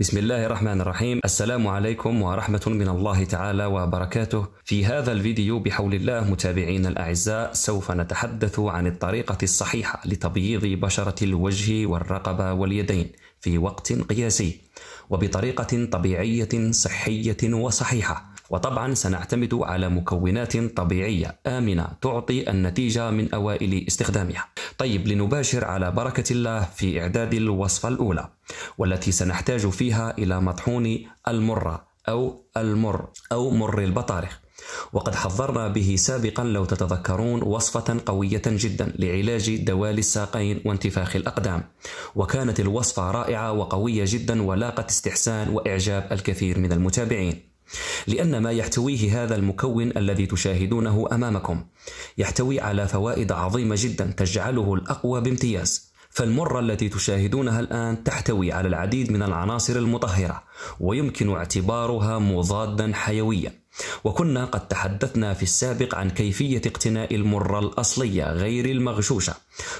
بسم الله الرحمن الرحيم السلام عليكم ورحمة من الله تعالى وبركاته في هذا الفيديو بحول الله متابعين الأعزاء سوف نتحدث عن الطريقة الصحيحة لتبييض بشرة الوجه والرقبة واليدين في وقت قياسي وبطريقة طبيعية صحية وصحيحة وطبعا سنعتمد على مكونات طبيعية آمنة تعطي النتيجة من أوائل استخدامها طيب لنباشر على بركة الله في إعداد الوصفة الأولى والتي سنحتاج فيها إلى مطحون المرة أو المر أو مر البطارخ وقد حضرنا به سابقا لو تتذكرون وصفة قوية جدا لعلاج دوالي الساقين وانتفاخ الأقدام وكانت الوصفة رائعة وقوية جدا ولاقت استحسان وإعجاب الكثير من المتابعين لأن ما يحتويه هذا المكون الذي تشاهدونه أمامكم يحتوي على فوائد عظيمة جدا تجعله الأقوى بامتياز فالمرة التي تشاهدونها الآن تحتوي على العديد من العناصر المطهرة ويمكن اعتبارها مضادا حيويا وكنا قد تحدثنا في السابق عن كيفية اقتناء المرة الأصلية غير المغشوشة،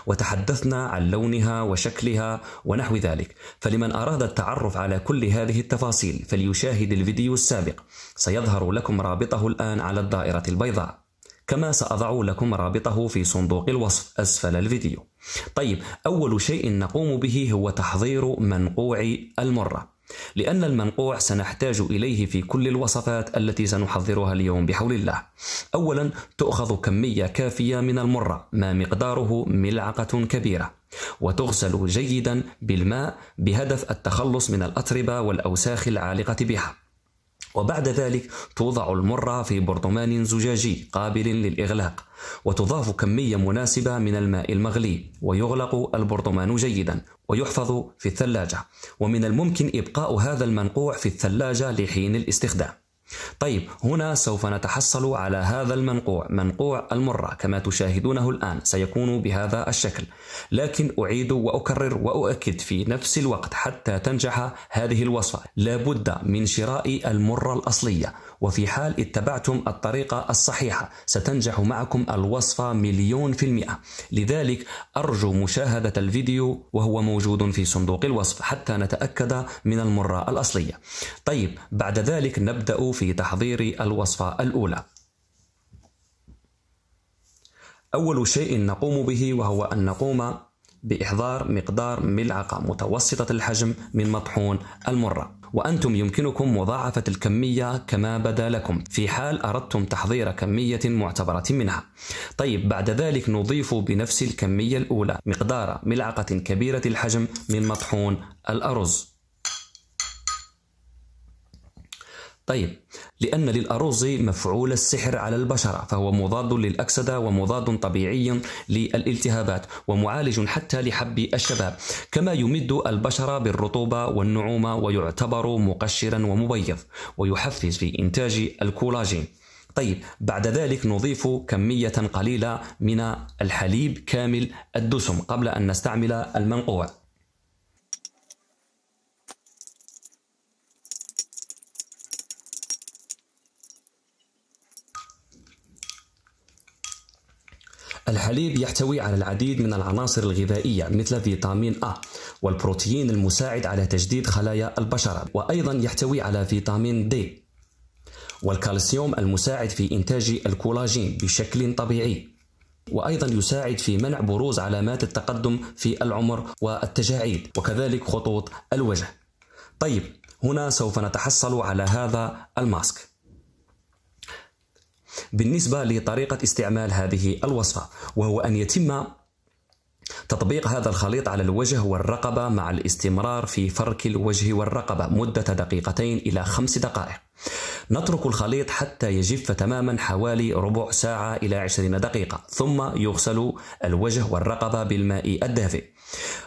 وتحدثنا عن لونها وشكلها ونحو ذلك، فلمن أراد التعرف على كل هذه التفاصيل فليشاهد الفيديو السابق، سيظهر لكم رابطه الآن على الدائرة البيضاء، كما سأضع لكم رابطه في صندوق الوصف أسفل الفيديو. طيب، أول شيء نقوم به هو تحضير منقوع المرة. لأن المنقوع سنحتاج إليه في كل الوصفات التي سنحضرها اليوم بحول الله. أولا تؤخذ كمية كافية من المرة ما مقداره ملعقة كبيرة وتغسل جيدا بالماء بهدف التخلص من الأتربة والأوساخ العالقة بها. وبعد ذلك توضع المرة في برطمان زجاجي قابل للإغلاق وتضاف كمية مناسبة من الماء المغلي ويغلق البرطمان جيدا ويحفظ في الثلاجة ومن الممكن إبقاء هذا المنقوع في الثلاجة لحين الاستخدام طيب هنا سوف نتحصل على هذا المنقوع منقوع المرة كما تشاهدونه الآن سيكون بهذا الشكل لكن أعيد وأكرر وأؤكد في نفس الوقت حتى تنجح هذه الوصفة لابد من شراء المرة الأصلية وفي حال اتبعتم الطريقة الصحيحة ستنجح معكم الوصفة مليون في المئة لذلك أرجو مشاهدة الفيديو وهو موجود في صندوق الوصف حتى نتأكد من المرة الأصلية طيب بعد ذلك نبدأ في تحضير الوصفة الأولى أول شيء نقوم به وهو أن نقوم بإحضار مقدار ملعقة متوسطة الحجم من مطحون المرة وأنتم يمكنكم مضاعفة الكمية كما بدا لكم في حال أردتم تحضير كمية معتبرة منها طيب بعد ذلك نضيف بنفس الكمية الأولى مقدار ملعقة كبيرة الحجم من مطحون الأرز طيب لأن للأروز مفعول السحر على البشرة فهو مضاد للأكسدة ومضاد طبيعي للالتهابات ومعالج حتى لحب الشباب كما يمد البشرة بالرطوبة والنعومة ويعتبر مقشرا ومبيض ويحفز في إنتاج الكولاجين طيب بعد ذلك نضيف كمية قليلة من الحليب كامل الدسم قبل أن نستعمل المنقوع الحليب يحتوي على العديد من العناصر الغذائية مثل فيتامين أ والبروتين المساعد على تجديد خلايا البشرة وأيضا يحتوي على فيتامين د والكالسيوم المساعد في إنتاج الكولاجين بشكل طبيعي وأيضا يساعد في منع بروز علامات التقدم في العمر والتجاعيد وكذلك خطوط الوجه طيب هنا سوف نتحصل على هذا الماسك بالنسبة لطريقة استعمال هذه الوصفة وهو أن يتم تطبيق هذا الخليط على الوجه والرقبة مع الاستمرار في فرك الوجه والرقبة مدة دقيقتين إلى خمس دقائق نترك الخليط حتى يجف تماما حوالي ربع ساعة إلى 20 دقيقة ثم يغسل الوجه والرقبة بالماء الدافئ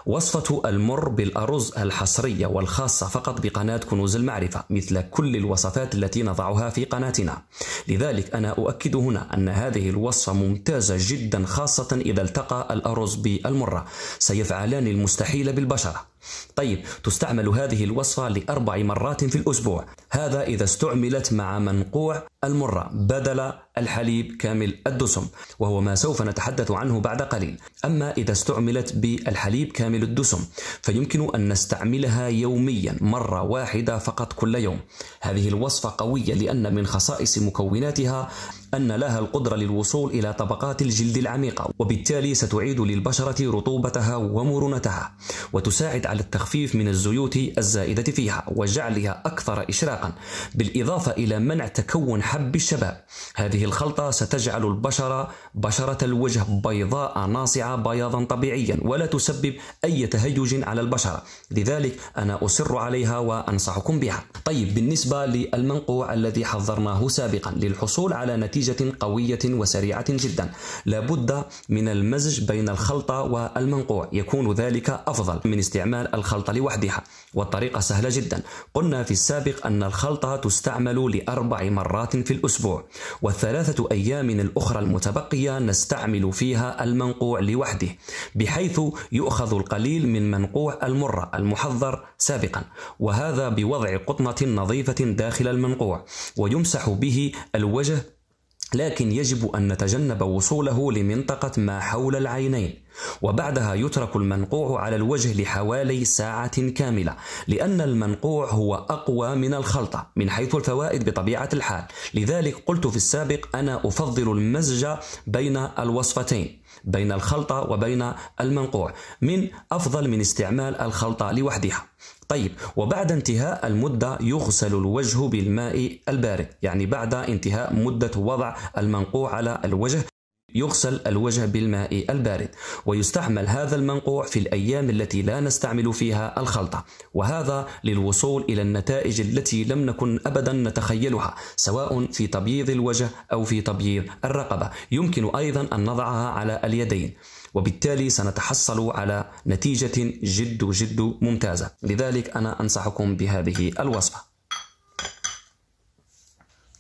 وصفة المر بالأرز الحصرية والخاصة فقط بقناة كنوز المعرفة مثل كل الوصفات التي نضعها في قناتنا لذلك أنا أؤكد هنا أن هذه الوصفة ممتازة جدا خاصة إذا التقى الأرز بالمرة سيفعلان المستحيل بالبشرة طيب تستعمل هذه الوصفة لأربع مرات في الأسبوع هذا إذا استعملت مع منقوع المرة بدل الحليب كامل الدسم وهو ما سوف نتحدث عنه بعد قليل أما إذا استعملت بالحليب كامل الدسم فيمكن أن نستعملها يوميا مرة واحدة فقط كل يوم هذه الوصفة قوية لأن من خصائص مكوناتها أن لها القدرة للوصول إلى طبقات الجلد العميقة وبالتالي ستعيد للبشرة رطوبتها ومرونتها وتساعد على التخفيف من الزيوت الزائدة فيها وجعلها أكثر إشراقا بالإضافة إلى منع تكون حب الشباب هذه الخلطة ستجعل البشرة بشرة الوجه بيضاء ناصعة بياضا طبيعيا ولا تسبب أي تهيج على البشرة لذلك أنا أصر عليها وأنصحكم بها طيب بالنسبة للمنقوع الذي حضرناه سابقا للحصول على نتيجة نتيجة قوية وسريعة جدا لابد من المزج بين الخلطة والمنقوع يكون ذلك أفضل من استعمال الخلطة لوحدها والطريقة سهلة جدا قلنا في السابق أن الخلطة تستعمل لأربع مرات في الأسبوع والثلاثة أيام الأخرى المتبقية نستعمل فيها المنقوع لوحده بحيث يؤخذ القليل من منقوع المرة المحضر سابقا وهذا بوضع قطنة نظيفة داخل المنقوع ويمسح به الوجه لكن يجب أن نتجنب وصوله لمنطقة ما حول العينين وبعدها يترك المنقوع على الوجه لحوالي ساعة كاملة لأن المنقوع هو أقوى من الخلطة من حيث الفوائد بطبيعة الحال لذلك قلت في السابق أنا أفضل المزج بين الوصفتين بين الخلطة وبين المنقوع من أفضل من استعمال الخلطة لوحدها طيب وبعد انتهاء المدة يغسل الوجه بالماء البارد يعني بعد انتهاء مدة وضع المنقوع على الوجه يغسل الوجه بالماء البارد ويستعمل هذا المنقوع في الأيام التي لا نستعمل فيها الخلطة وهذا للوصول إلى النتائج التي لم نكن أبدا نتخيلها سواء في تبييض الوجه أو في تبييض الرقبة يمكن أيضا أن نضعها على اليدين وبالتالي سنتحصل على نتيجة جد جد ممتازة لذلك أنا أنصحكم بهذه الوصفة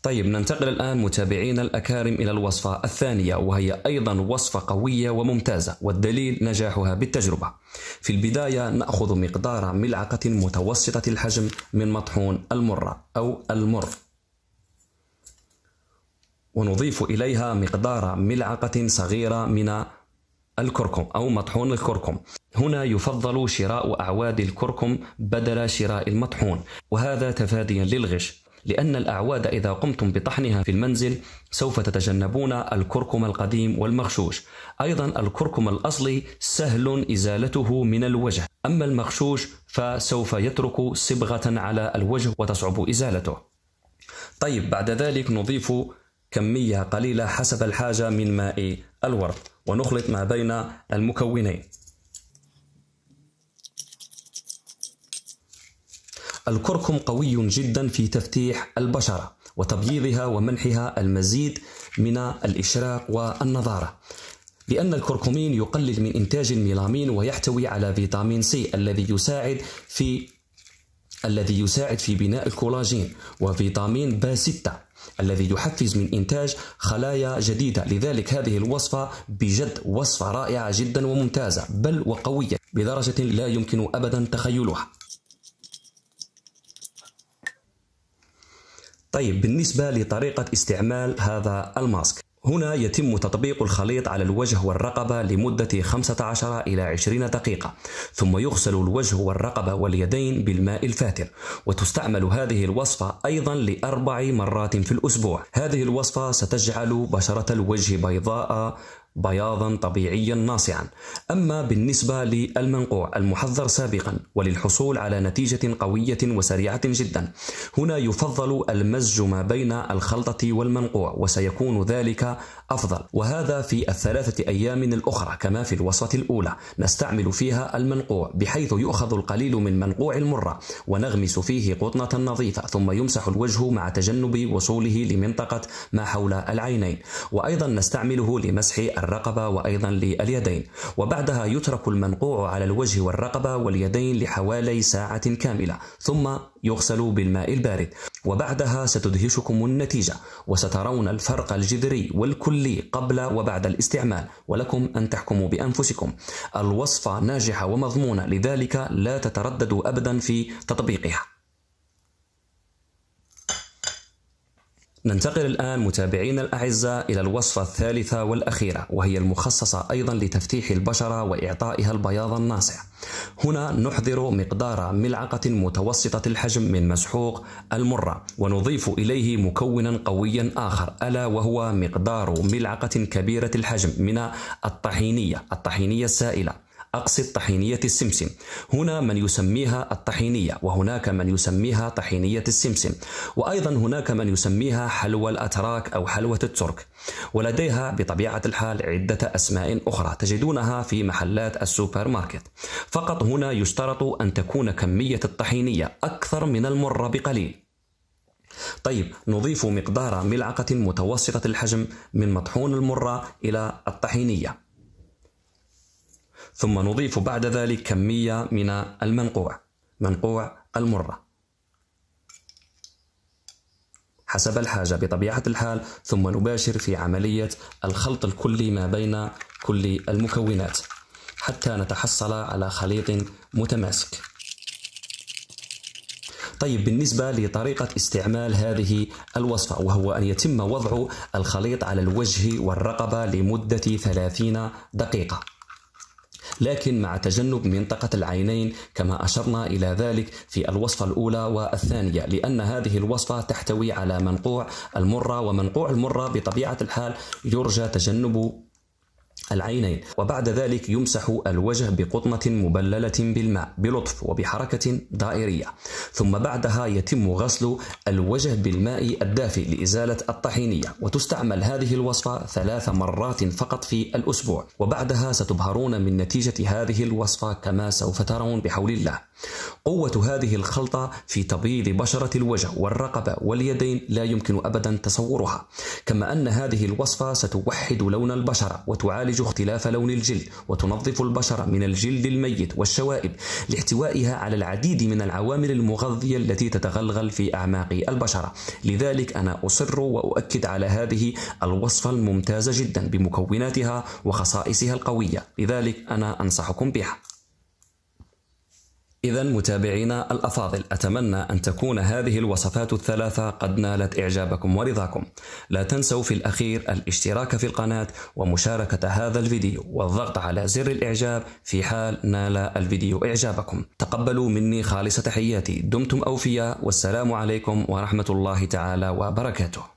طيب ننتقل الآن متابعينا الأكارم إلى الوصفة الثانية وهي أيضا وصفة قوية وممتازة والدليل نجاحها بالتجربة في البداية نأخذ مقدار ملعقة متوسطة الحجم من مطحون المرة أو المر ونضيف إليها مقدار ملعقة صغيرة من الكركم أو مطحون الكركم هنا يفضل شراء أعواد الكركم بدل شراء المطحون وهذا تفاديا للغش لأن الأعواد إذا قمتم بطحنها في المنزل سوف تتجنبون الكركم القديم والمغشوش أيضا الكركم الأصلي سهل إزالته من الوجه أما المغشوش فسوف يترك صبغة على الوجه وتصعب إزالته طيب بعد ذلك نضيف كمية قليلة حسب الحاجة من ماء الورد ونخلط ما بين المكونين الكركم قوي جدا في تفتيح البشرة وتبييضها ومنحها المزيد من الإشراق والنضارة لأن الكركمين يقلل من إنتاج الميلامين ويحتوي على فيتامين سي الذي يساعد في الذي يساعد في بناء الكولاجين وفيتامين ب 6 الذي يحفز من إنتاج خلايا جديدة لذلك هذه الوصفة بجد وصفة رائعة جدا وممتازة بل وقوية بدرجة لا يمكن أبدا تخيلها طيب بالنسبة لطريقة استعمال هذا الماسك هنا يتم تطبيق الخليط على الوجه والرقبة لمدة 15 إلى 20 دقيقة ثم يغسل الوجه والرقبة واليدين بالماء الفاتر وتستعمل هذه الوصفة أيضا لأربع مرات في الأسبوع هذه الوصفة ستجعل بشرة الوجه بيضاء بياضا طبيعيا ناصعا اما بالنسبه للمنقوع المحذر سابقا وللحصول على نتيجه قويه وسريعه جدا هنا يفضل المزج ما بين الخلطه والمنقوع وسيكون ذلك افضل وهذا في الثلاثه ايام الاخرى كما في الوصفه الاولى نستعمل فيها المنقوع بحيث يؤخذ القليل من منقوع المره ونغمس فيه قطنه نظيفه ثم يمسح الوجه مع تجنب وصوله لمنطقه ما حول العينين وايضا نستعمله لمسح الرقبة وأيضا لليدين وبعدها يترك المنقوع على الوجه والرقبة واليدين لحوالي ساعة كاملة ثم يغسل بالماء البارد وبعدها ستدهشكم النتيجة وسترون الفرق الجذري والكلي قبل وبعد الاستعمال ولكم أن تحكموا بأنفسكم الوصفة ناجحة ومضمونة لذلك لا تترددوا أبدا في تطبيقها ننتقل الآن متابعينا الأعزاء إلى الوصفة الثالثة والأخيرة وهي المخصصة أيضا لتفتيح البشرة وإعطائها البياض الناصع هنا نحضر مقدار ملعقة متوسطة الحجم من مسحوق المرة ونضيف إليه مكونا قويا آخر ألا وهو مقدار ملعقة كبيرة الحجم من الطحينية الطحينية السائلة أقصد طحينية السمسم هنا من يسميها الطحينية وهناك من يسميها طحينية السمسم وأيضا هناك من يسميها حلوى الأتراك أو حلوة الترك ولديها بطبيعة الحال عدة أسماء أخرى تجدونها في محلات السوبر ماركت فقط هنا يشترط أن تكون كمية الطحينية أكثر من المرة بقليل طيب نضيف مقدار ملعقة متوسطة الحجم من مطحون المرة إلى الطحينية ثم نضيف بعد ذلك كمية من المنقوع منقوع المرة حسب الحاجة بطبيعة الحال ثم نباشر في عملية الخلط الكلي ما بين كل المكونات حتى نتحصل على خليط متماسك طيب بالنسبة لطريقة استعمال هذه الوصفة وهو أن يتم وضع الخليط على الوجه والرقبة لمدة 30 دقيقة لكن مع تجنب منطقة العينين كما أشرنا إلى ذلك في الوصفة الأولى والثانية لأن هذه الوصفة تحتوي على منقوع المرة ومنقوع المرة بطبيعة الحال يرجى تجنب العينين وبعد ذلك يمسح الوجه بقطنة مبللة بالماء بلطف وبحركة دائرية ثم بعدها يتم غسل الوجه بالماء الدافئ لإزالة الطحينية وتستعمل هذه الوصفة ثلاث مرات فقط في الأسبوع وبعدها ستبهرون من نتيجة هذه الوصفة كما سوف ترون بحول الله قوة هذه الخلطة في تبييض بشرة الوجه والرقبة واليدين لا يمكن أبدا تصورها كما أن هذه الوصفة ستوحد لون البشرة وتعالج اختلاف لون الجلد وتنظف البشرة من الجلد الميت والشوائب لاحتوائها على العديد من العوامل المغذية التي تتغلغل في أعماق البشرة لذلك أنا أصر وأؤكد على هذه الوصفة الممتازة جدا بمكوناتها وخصائصها القوية لذلك أنا أنصحكم بها إذا متابعينا الأفاضل أتمنى أن تكون هذه الوصفات الثلاثة قد نالت إعجابكم ورضاكم لا تنسوا في الأخير الاشتراك في القناة ومشاركة هذا الفيديو والضغط على زر الإعجاب في حال نال الفيديو إعجابكم تقبلوا مني خالص تحياتي دمتم أوفياء والسلام عليكم ورحمة الله تعالى وبركاته